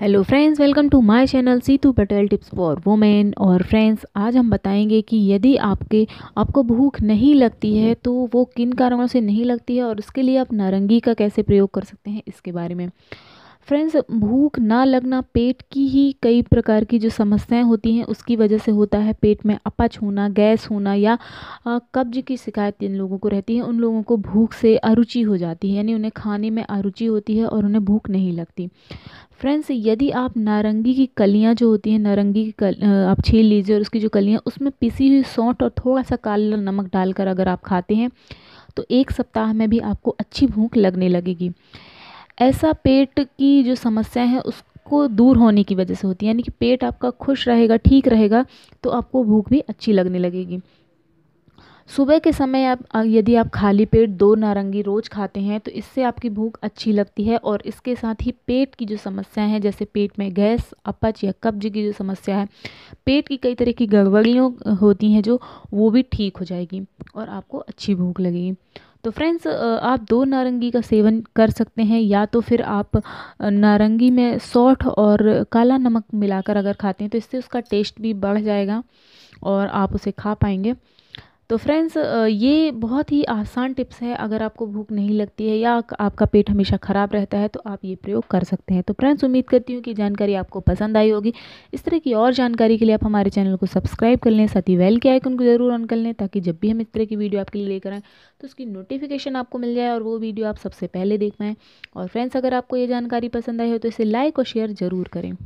hello friends welcome to my channel Situ Patel tips for women और friends आज हम बताएंगे कि यदि आपके आपको भूख नहीं लगती है तो वो किन कारणों से नहीं लगती है और उसके लिए आप नारंगी का कैसे प्रयोग कर सकते हैं इसके बारे में फ्रेंड्स भूख ना लगना पेट की ही कई प्रकार की जो समस्याएं होती हैं उसकी वजह से होता है पेट में अपच होना गैस होना या कब्ज की शिकायत जिन लोगों को रहती है उन लोगों को भूख से अरुचि हो जाती है यानी उन्हें खाने में अरुचि होती है और उन्हें भूख नहीं लगती फ्रेंड्स यदि आप नारंगी की कलियाँ जो होती हैं नारंगी की कल आप छील लीजिए और उसकी जो कलियाँ उसमें पिसी हुई सौंठ और थोड़ा सा काला नमक डालकर अगर आप खाते हैं तो एक सप्ताह में भी आपको अच्छी भूख लगने लगेगी ऐसा पेट की जो समस्या है उसको दूर होने की वजह से होती है यानी कि पेट आपका खुश रहेगा ठीक रहेगा तो आपको भूख भी अच्छी लगने लगेगी सुबह के समय आप यदि आप खाली पेट दो नारंगी रोज़ खाते हैं तो इससे आपकी भूख अच्छी लगती है और इसके साथ ही पेट की जो समस्या है जैसे पेट में गैस अपच या कब्ज की जो समस्या है पेट की कई तरह की गड़बड़ियों होती हैं जो वो भी ठीक हो जाएगी और आपको अच्छी भूख लगेगी तो फ्रेंड्स आप दो नारंगी का सेवन कर सकते हैं या तो फिर आप नारंगी में सौठ और काला नमक मिलाकर अगर खाते हैं तो इससे उसका टेस्ट भी बढ़ जाएगा और आप उसे खा पाएंगे तो फ्रेंड्स ये बहुत ही आसान टिप्स है अगर आपको भूख नहीं लगती है या आपका पेट हमेशा ख़राब रहता है तो आप ये प्रयोग कर सकते हैं तो फ्रेंड्स उम्मीद करती हूँ कि जानकारी आपको पसंद आई होगी इस तरह की और जानकारी के लिए आप हमारे चैनल को सब्सक्राइब कर लें साथ ही वेल के आइकन को ज़रूर ऑन कर लें ताकि जब भी हम इस तरह की वीडियो आपके लिए लेकर आएँ तो उसकी नोटिफिकेशन आपको मिल जाए और वो वीडियो आप सबसे पहले देख पाएँ और फ्रेंड्स अगर आपको ये जानकारी पसंद आई हो तो इसे लाइक और शेयर ज़रूर करें